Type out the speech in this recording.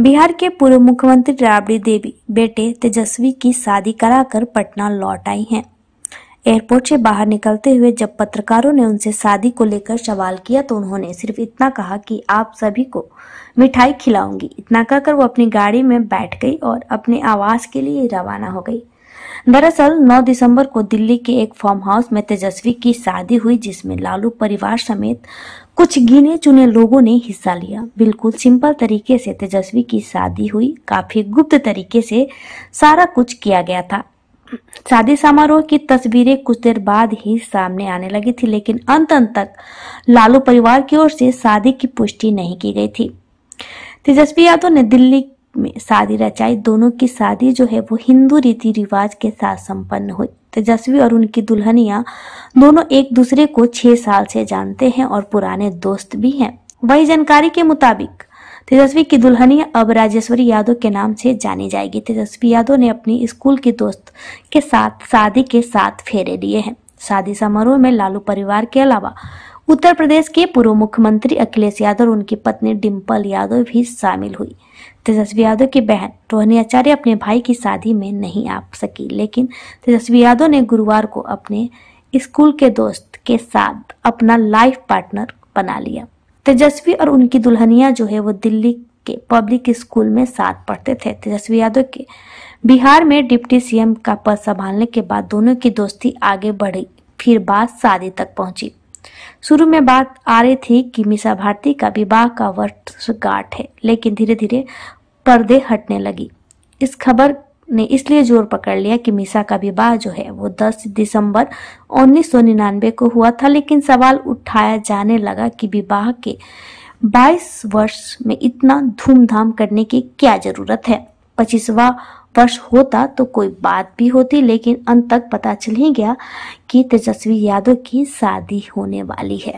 बिहार के पूर्व मुख्यमंत्री राबड़ी देवी बेटे तेजस्वी की शादी कराकर पटना लौट आई हैं एयरपोर्ट से बाहर निकलते हुए जब पत्रकारों ने उनसे शादी को लेकर सवाल किया तो उन्होंने सिर्फ इतना कहा कि आप सभी को मिठाई खिलाऊंगी इतना कहकर वो अपनी गाड़ी में बैठ गई और अपने आवास के लिए रवाना हो गई दरअसल 9 दिसंबर को दिल्ली के एक फार्म हाउस में तेजस्वी की शादी हुई जिसमें लालू परिवार समेत कुछ गिने चुने लोगों ने हिस्सा लिया बिल्कुल सिंपल तरीके से तेजस्वी की शादी हुई काफी गुप्त तरीके से सारा कुछ किया गया था शादी समारोह की तस्वीरें कुछ देर बाद ही सामने आने लगी थी लेकिन अंत अंत तक लालू परिवार की ओर से शादी की पुष्टि नहीं की गई थी तेजस्वी यादव ने दिल्ली में शादी रचाई दोनों की शादी जो है वो हिंदू रीति रिवाज के साथ संपन्न हुई तेजस्वी और उनकी दुल्हनिया दोनों एक दूसरे को छह साल से जानते हैं और पुराने दोस्त भी हैं वही जानकारी के मुताबिक तेजस्वी की दुल्हनिया अब राजेश्वरी यादव के नाम से जानी जाएगी तेजस्वी यादव ने अपनी स्कूल की दोस्त के साथ शादी के साथ फेरे लिए हैं शादी समारोह में लालू परिवार के अलावा उत्तर प्रदेश के पूर्व मुख्यमंत्री अखिलेश यादव और उनकी पत्नी डिम्पल यादव भी शामिल हुई तेजस्वी यादव की बहन रोहिणी आचार्य अपने भाई की शादी में नहीं आ सकी लेकिन तेजस्वी यादव ने गुरुवार को अपने स्कूल के दोस्त के साथ अपना लाइफ पार्टनर बना लिया तेजस्वी और उनकी दुल्हनिया जो है वो दिल्ली के पब्लिक स्कूल में साथ पढ़ते थे तेजस्वी यादव के बिहार में डिप्टी सीएम का पद संभालने के बाद दोनों की दोस्ती आगे बढ़ी फिर बात शादी तक पहुंची शुरू में बात आ रही थी कि मीसा भारती का विवाह का वर्षगांठ है लेकिन धीरे धीरे पर्दे हटने लगी इस खबर ने इसलिए जोर पकड़ लिया कि मीसा का विवाह जो है वो 10 दिसंबर 1999 को हुआ था लेकिन सवाल उठाया जाने लगा कि विवाह के 22 वर्ष में इतना धूमधाम करने की क्या जरूरत है पच्चीसवा वर्ष होता तो कोई बात भी होती लेकिन अंत तक पता चल ही गया कि तेजस्वी यादव की शादी होने वाली है